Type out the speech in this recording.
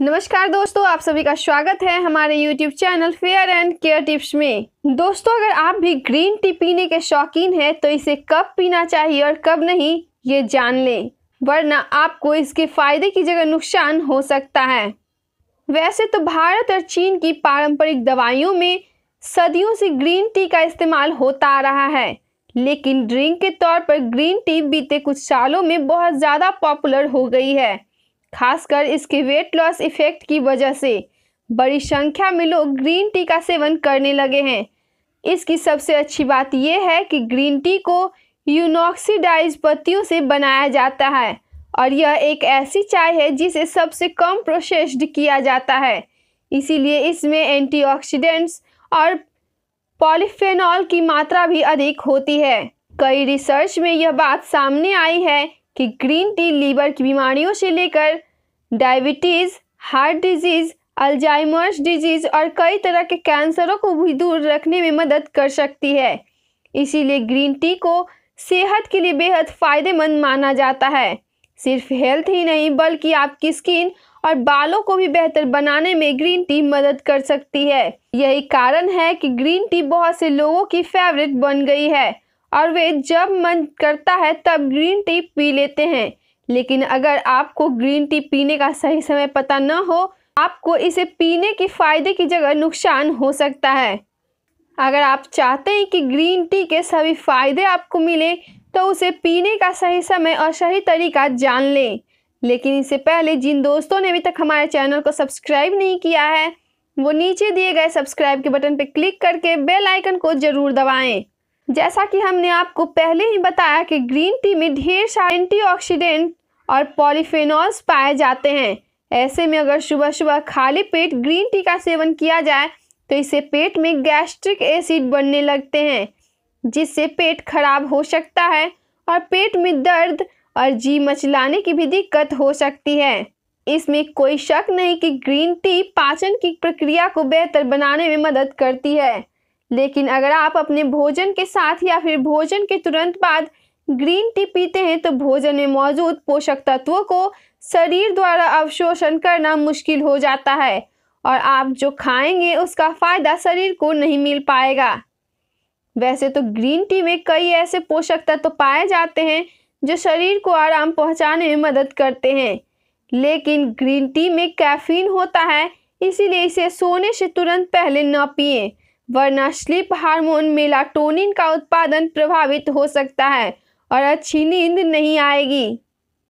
नमस्कार दोस्तों आप सभी का स्वागत है हमारे YouTube channel Fair and Care Tips में दोस्तों अगर आप भी ग्रीन टी पीने के शौकीन हैं तो इसे कब पीना चाहिए और कब नहीं ये जान लें वरना आपको इसके फायदे की जगह नुकसान हो सकता है वैसे तो भारत और चीन की पारंपरिक दवाइयों में सदियों से ग्रीन टी का इस्तेमाल होता आ रहा है लेकिन ड्रिंक के तौर पर ग्रीन टी बीते कुछ सालों में बहुत ज़्यादा पॉपुलर हो गई है खासकर इसके वेट लॉस इफेक्ट की वजह से बड़ी संख्या में लोग ग्रीन टी का सेवन करने लगे हैं इसकी सबसे अच्छी बात यह है कि ग्रीन टी को यूनॉक्सीडाइज पत्तियों से बनाया जाता है और यह एक ऐसी चाय है जिसे सबसे कम प्रोसेस्ड किया जाता है इसीलिए इसमें एंटीऑक्सीडेंट्स और पॉलीफेनॉल की मात्रा भी अधिक होती है कई रिसर्च में यह बात सामने आई है कि ग्रीन टी लीवर की बीमारियों से लेकर diabetes heart disease Alzheimer's disease और कई तरह के कैंसरों को भी दूर रखने में मदद कर सकती है इसीलिए ग्रीन टी को सेहत के लिए बेहद फ़ायदेमंद माना जाता है सिर्फ हेल्थ ही नहीं बल्कि आपकी स्किन और बालों को भी बेहतर बनाने में ग्रीन टी मदद कर सकती है यही कारण है कि ग्रीन टी बहुत से लोगों की फेवरेट बन गई है और वे जब मन करता है तब ग्रीन टी पी लेते हैं लेकिन अगर आपको ग्रीन टी पीने का सही समय पता न हो आपको इसे पीने के फ़ायदे की जगह नुकसान हो सकता है अगर आप चाहते हैं कि ग्रीन टी के सभी फ़ायदे आपको मिले तो उसे पीने का सही समय और सही तरीका जान लें लेकिन इससे पहले जिन दोस्तों ने अभी तक हमारे चैनल को सब्सक्राइब नहीं किया है वो नीचे दिए गए सब्सक्राइब के बटन पर क्लिक करके बेल आइकन को जरूर दबाएं। जैसा कि हमने आपको पहले ही बताया कि ग्रीन टी में ढेर सारे एंटीऑक्सीडेंट और पॉलीफेनॉल्स पाए जाते हैं ऐसे में अगर सुबह सुबह खाली पेट ग्रीन टी का सेवन किया जाए तो इससे पेट में गैस्ट्रिक एसिड बनने लगते हैं जिससे पेट खराब हो सकता है और पेट में दर्द और जी मचलाने की भी दिक्कत हो सकती है इसमें कोई शक नहीं कि ग्रीन टी पाचन की प्रक्रिया को बेहतर बनाने में मदद करती है लेकिन अगर आप अपने भोजन के साथ या फिर भोजन के तुरंत बाद ग्रीन टी पीते हैं तो भोजन में मौजूद पोषक तत्वों को शरीर द्वारा अवशोषण करना मुश्किल हो जाता है और आप जो खाएंगे उसका फ़ायदा शरीर को नहीं मिल पाएगा वैसे तो ग्रीन टी में कई ऐसे पोषक तत्व तो पाए जाते हैं जो शरीर को आराम पहुंचाने में मदद करते हैं लेकिन ग्रीन टी में कैफीन होता है इसीलिए इसे सोने से तुरंत पहले न पिए वरना स्लीप हार्मोन मेलाटोनिन का उत्पादन प्रभावित हो सकता है और अच्छी नींद नहीं आएगी